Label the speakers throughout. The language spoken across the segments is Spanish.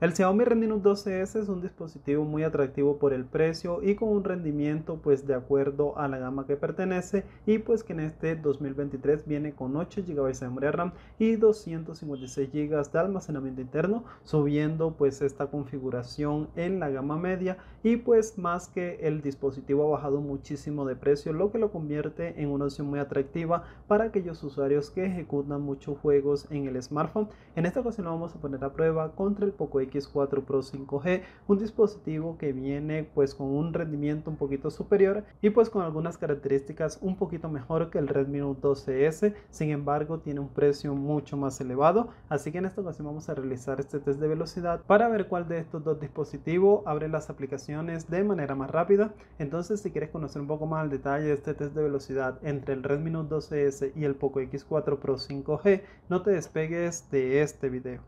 Speaker 1: El Xiaomi Redmi Note 12S es un dispositivo muy atractivo por el precio y con un rendimiento pues de acuerdo a la gama que pertenece y pues que en este 2023 viene con 8 GB de memoria RAM y 256 GB de almacenamiento interno, subiendo pues esta configuración en la gama media y pues más que el dispositivo ha bajado muchísimo de precio, lo que lo convierte en una opción muy atractiva para aquellos usuarios que ejecutan muchos juegos en el smartphone. En esta ocasión lo vamos a poner a prueba contra el Poco X4 Pro 5G, un dispositivo que viene pues con un rendimiento un poquito superior y pues con algunas características un poquito mejor que el Redmi Note 12S, sin embargo tiene un precio mucho más elevado, así que en esta ocasión vamos a realizar este test de velocidad para ver cuál de estos dos dispositivos abre las aplicaciones de manera más rápida, entonces si quieres conocer un poco más al detalle este test de velocidad entre el Redmi Note 12S y el Poco X4 Pro 5G, no te despegues de este video.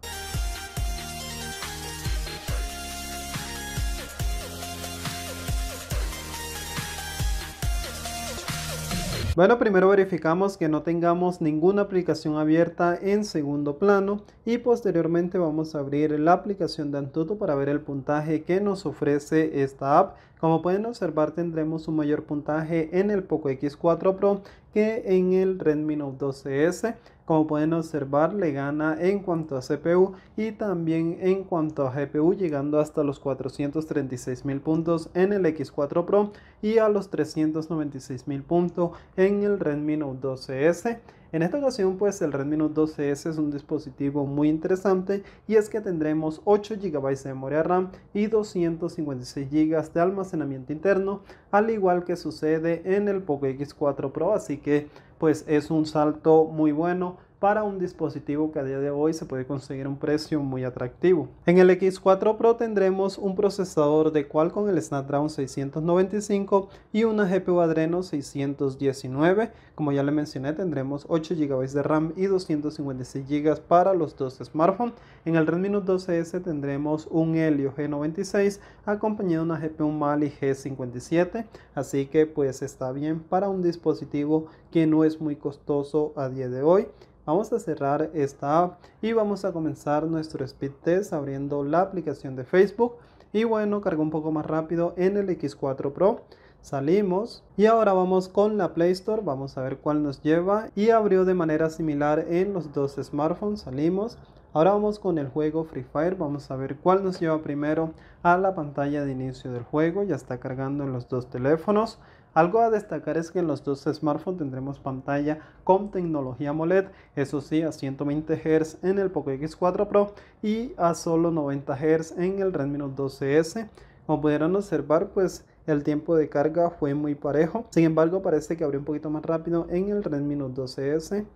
Speaker 1: Bueno, primero verificamos que no tengamos ninguna aplicación abierta en segundo plano y posteriormente vamos a abrir la aplicación de Antutu para ver el puntaje que nos ofrece esta app. Como pueden observar tendremos un mayor puntaje en el Poco X4 Pro que en el Redmi Note 12S. Como pueden observar, le gana en cuanto a CPU y también en cuanto a GPU, llegando hasta los 436 mil puntos en el X4 Pro y a los 396 mil puntos en el Redmi Note 12S. En esta ocasión pues el Redmi Note 12S es un dispositivo muy interesante y es que tendremos 8 GB de memoria RAM y 256 GB de almacenamiento interno, al igual que sucede en el Poco X4 Pro, así que pues es un salto muy bueno para un dispositivo que a día de hoy se puede conseguir un precio muy atractivo. En el X4 Pro tendremos un procesador de Qualcomm el Snapdragon 695 y una GPU Adreno 619. Como ya le mencioné, tendremos 8 GB de RAM y 256 GB para los dos smartphones. En el Redmi Note 12S tendremos un Helio G96 acompañado de una GPU Mali G57, así que pues está bien para un dispositivo que no es muy costoso a día de hoy. Vamos a cerrar esta app y vamos a comenzar nuestro speed test abriendo la aplicación de Facebook. Y bueno, cargó un poco más rápido en el X4 Pro. Salimos y ahora vamos con la Play Store, vamos a ver cuál nos lleva y abrió de manera similar en los dos smartphones, salimos. Ahora vamos con el juego Free Fire, vamos a ver cuál nos lleva primero a la pantalla de inicio del juego, ya está cargando en los dos teléfonos. Algo a destacar es que en los dos smartphones tendremos pantalla con tecnología AMOLED, eso sí a 120 Hz en el Poco X4 Pro y a solo 90 Hz en el Redmi Note 12S. Como pudieron observar, pues el tiempo de carga fue muy parejo. Sin embargo, parece que abrió un poquito más rápido en el Redmi 12S.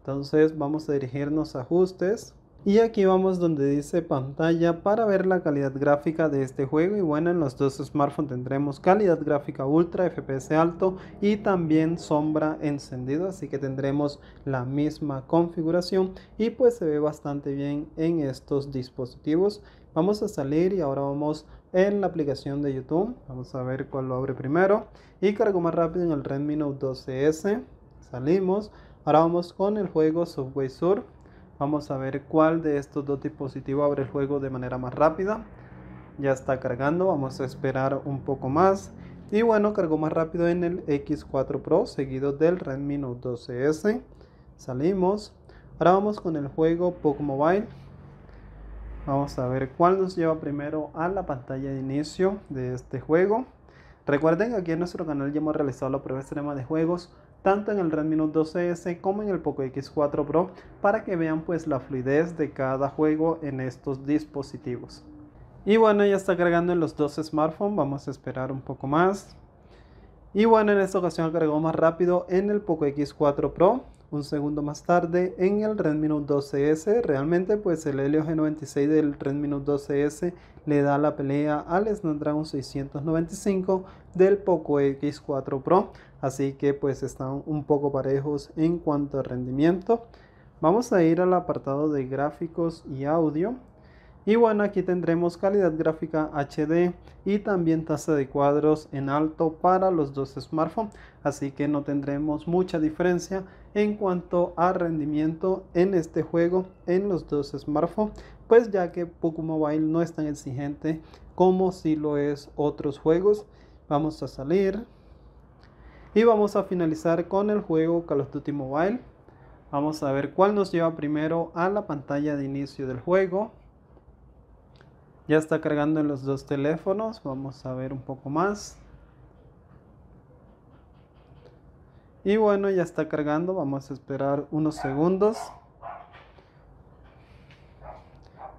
Speaker 1: Entonces vamos a dirigirnos a ajustes. Y aquí vamos donde dice pantalla para ver la calidad gráfica de este juego y bueno en los dos smartphones tendremos calidad gráfica ultra, FPS alto y también sombra encendido así que tendremos la misma configuración y pues se ve bastante bien en estos dispositivos. Vamos a salir y ahora vamos en la aplicación de YouTube, vamos a ver cuál lo abre primero y cargo más rápido en el Redmi Note 12S, salimos, ahora vamos con el juego Subway Surf Vamos a ver cuál de estos dos dispositivos abre el juego de manera más rápida. Ya está cargando, vamos a esperar un poco más. Y bueno, cargó más rápido en el X4 Pro, seguido del Redmi Note 12S. Salimos. Ahora vamos con el juego Poco Mobile. Vamos a ver cuál nos lleva primero a la pantalla de inicio de este juego. Recuerden que aquí en nuestro canal ya hemos realizado la prueba extrema de juegos tanto en el Redmi Note 12S como en el Poco X4 Pro para que vean pues la fluidez de cada juego en estos dispositivos. Y bueno, ya está cargando en los dos smartphones, vamos a esperar un poco más. Y bueno, en esta ocasión cargó más rápido en el Poco X4 Pro un segundo más tarde en el Redmi 12S. Realmente pues el Helio G96 del Redmi 12S le da la pelea al Snapdragon 695 del Poco X4 Pro. Así que pues están un poco parejos en cuanto a rendimiento. Vamos a ir al apartado de gráficos y audio. Y bueno, aquí tendremos calidad gráfica HD y también tasa de cuadros en alto para los dos smartphones. Así que no tendremos mucha diferencia en cuanto a rendimiento en este juego en los dos smartphones. Pues ya que Poco Mobile no es tan exigente como si lo es otros juegos. Vamos a salir. Y vamos a finalizar con el juego Call of Duty Mobile. Vamos a ver cuál nos lleva primero a la pantalla de inicio del juego. Ya está cargando en los dos teléfonos. Vamos a ver un poco más. Y bueno, ya está cargando. Vamos a esperar unos segundos.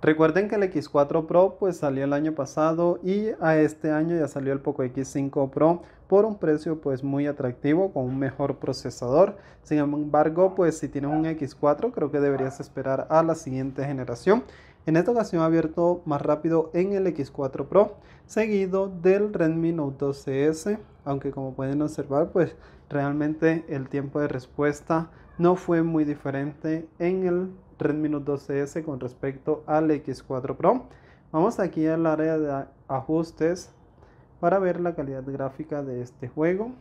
Speaker 1: Recuerden que el X4 Pro pues salió el año pasado y a este año ya salió el Poco X5 Pro por un precio pues muy atractivo con un mejor procesador. Sin embargo pues si tienes un X4 creo que deberías esperar a la siguiente generación en esta ocasión ha abierto más rápido en el X4 Pro, seguido del Redmi Note 12S, aunque como pueden observar, pues realmente el tiempo de respuesta no fue muy diferente en el Redmi Note 12S con respecto al X4 Pro. Vamos aquí al área de ajustes para ver la calidad gráfica de este juego.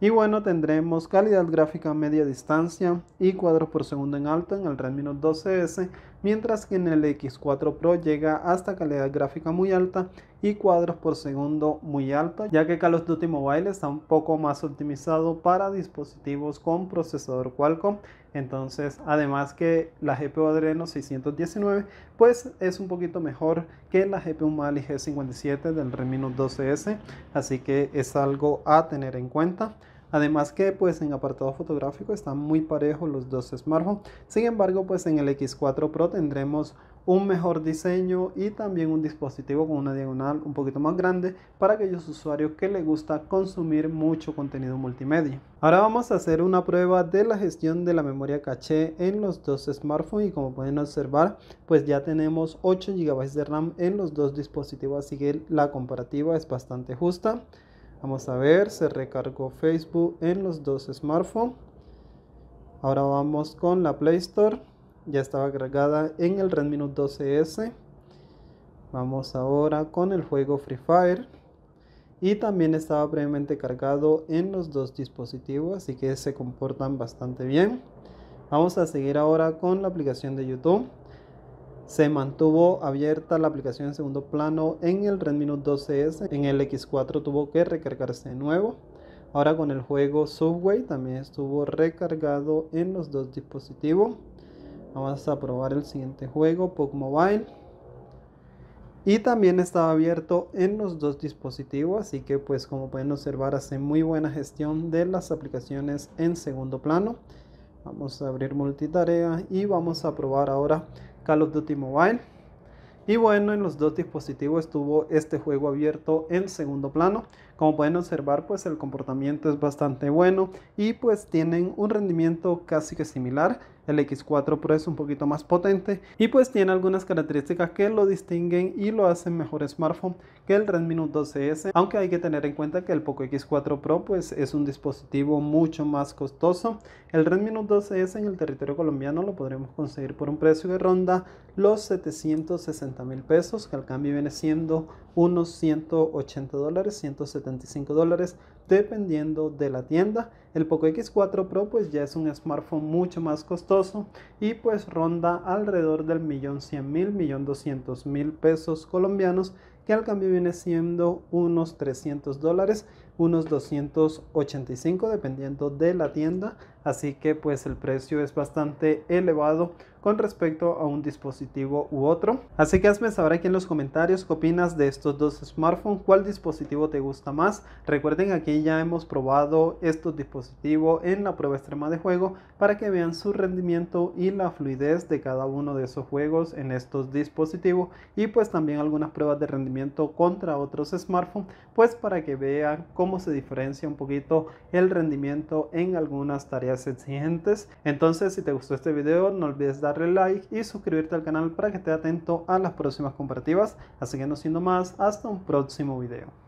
Speaker 1: Y bueno, tendremos calidad gráfica media distancia y cuadros por segundo en alto en el Redmi Note 12S, mientras que en el X4 Pro llega hasta calidad gráfica muy alta y cuadros por segundo muy alta, ya que Call of Duty Mobile está un poco más optimizado para dispositivos con procesador Qualcomm. Entonces, además que la GPU Adreno 619, pues es un poquito mejor que la GPU Mali G57 del Redmi Note 12S, así que es algo a tener en cuenta. Además que pues en apartado fotográfico están muy parejos los dos smartphones. Sin embargo, pues en el X4 Pro tendremos un mejor diseño y también un dispositivo con una diagonal un poquito más grande para aquellos usuarios que les gusta consumir mucho contenido multimedia. Ahora vamos a hacer una prueba de la gestión de la memoria caché en los dos smartphones y como pueden observar pues ya tenemos 8 GB de RAM en los dos dispositivos así que la comparativa es bastante justa. Vamos a ver, se recargó Facebook en los dos smartphones. Ahora vamos con la Play Store. Ya estaba cargada en el Redmi Note 12S. Vamos ahora con el juego Free Fire. Y también estaba previamente cargado en los dos dispositivos, así que se comportan bastante bien. Vamos a seguir ahora con la aplicación de YouTube. Se mantuvo abierta la aplicación en segundo plano en el Redmi Note 12S. En el X4 tuvo que recargarse de nuevo. Ahora con el juego Subway también estuvo recargado en los dos dispositivos. Vamos a probar el siguiente juego, pop Mobile. Y también estaba abierto en los dos dispositivos, así que pues como pueden observar hace muy buena gestión de las aplicaciones en segundo plano. Vamos a abrir multitarea y vamos a probar ahora Call of Duty Mobile. Y bueno, en los dos dispositivos estuvo este juego abierto en segundo plano. Como pueden observar, pues el comportamiento es bastante bueno y pues tienen un rendimiento casi que similar. El X4 Pro es un poquito más potente y pues tiene algunas características que lo distinguen y lo hacen mejor smartphone que el Redmi Note 12S, aunque hay que tener en cuenta que el Poco X4 Pro pues es un dispositivo mucho más costoso. El Redmi Note 12S en el territorio colombiano lo podremos conseguir por un precio que ronda los 760 mil pesos, que al cambio viene siendo unos 180 dólares, 170 dependiendo de la tienda. El Poco X4 Pro pues ya es un smartphone mucho más costoso y pues ronda alrededor del millón cien mil, millón doscientos mil pesos colombianos que al cambio viene siendo unos 300 dólares, unos 285 dependiendo de la tienda. Así que pues el precio es bastante elevado con respecto a un dispositivo u otro. Así que hazme saber aquí en los comentarios qué opinas de estos dos smartphones, cuál dispositivo te gusta más. Recuerden aquí ya hemos probado estos dispositivos en la prueba extrema de juego para que vean su rendimiento y la fluidez de cada uno de esos juegos en estos dispositivos y pues también algunas pruebas de rendimiento contra otros smartphones pues para que vean cómo se diferencia un poquito el rendimiento en algunas tareas exigentes. Entonces si te gustó este video no olvides dar darle like y suscribirte al canal para que esté atento a las próximas comparativas. Así que no siendo más, hasta un próximo video.